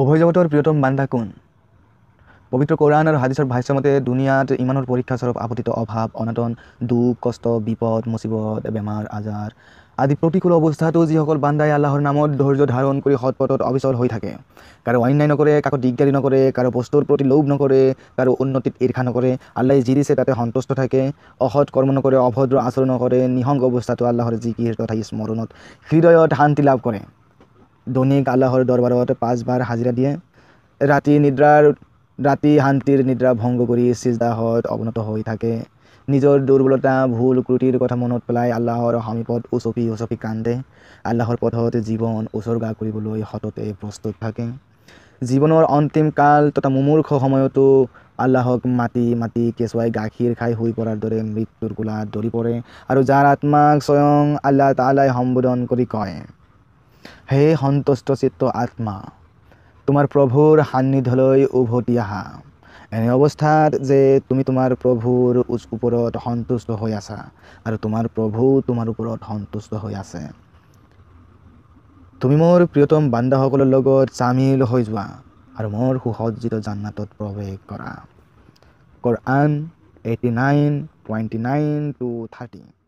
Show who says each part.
Speaker 1: অভয়জগতৰ প্ৰিয়তম বান্ধা কোন পবিত্ৰ কৌৰাণ আৰু হাদিছৰ ভাষ্যমতে দুনিয়াত ইমানৰ পৰীক্ষাস্বৰূপ আপতিত অভাৱ অনাতন দুখ কষ্ট বিপদ মুচিবত বেমাৰ আজাৰ আদি প্ৰতিকূল অৱস্থাটো যিসকল বান্ধাই আল্লাহৰ নামত ধৈৰ্য ধাৰণ কৰি সৎপথত অবিচল হৈ থাকে কাৰো অন্যায় নকৰে কাকো দিগদাৰী নকৰে কাৰো বস্তুৰ প্ৰতি লোভ নকৰে কাৰো উন্নতিত ঈৰ্ষা নকৰে আল্লাহ যি দিছে তাতে সন্তুষ্ট থাকে অসৎ কৰ্ম নকৰে অভদ্ৰ আচৰণ নকৰে নিসংগ অৱস্থাটো আল্লাহৰ যি জিকিৰ তথা স্মৰণত হৃদয়ত শান্তি লাভ কৰে ধনীক আল্লাহৰ দৰবাৰত পাঁচবাৰ হাজিৰা দিয়ে ৰাতি নিদ্ৰাৰ ৰাতি শান্তিৰ নিদ্ৰা ভংগ কৰি চিজদাহত অৱনত হৈ থাকে নিজৰ দুৰ্বলতা ভুল ক্ৰুটিৰ কথা মনত পেলাই আল্লাহৰ সমীপত উচপি উচপি কান্দে আল্লাহৰ পথত জীৱন উচৰ্গা কৰিবলৈ সততে প্ৰস্তুত থাকে জীৱনৰ অন্তিম কাল তথা মুমূৰ্খ সময়তো আল্লাহক মাতি মাতি কেঁচুৱাই গাখীৰ খাই শুই পৰাৰ দৰে মৃত্যুৰ কোলাত দৌৰি পৰে আৰু যাৰ আত্মাক স্বয়ং আল্লাহ তালাই সম্বোধন কৰি কয় হে সন্তুষ্ট চিত্ত আত্মা তোমাৰ প্ৰভুৰ সান্নিধ্যলৈ উভতি আহা এনে অৱস্থাত যে তুমি তোমাৰ প্ৰভুৰ ওপৰত সন্তুষ্ট হৈ আছা আৰু তোমাৰ প্ৰভু তোমাৰ ওপৰত সন্তুষ্ট হৈ আছে তুমি মোৰ প্ৰিয়তম বান্দাসকলৰ লগত চামিল হৈ যোৱা আৰু মোৰ সুসজ্জিত জান্নাতত প্ৰৱেশ কৰা কৰ আন eighty nine twenty nine two thirty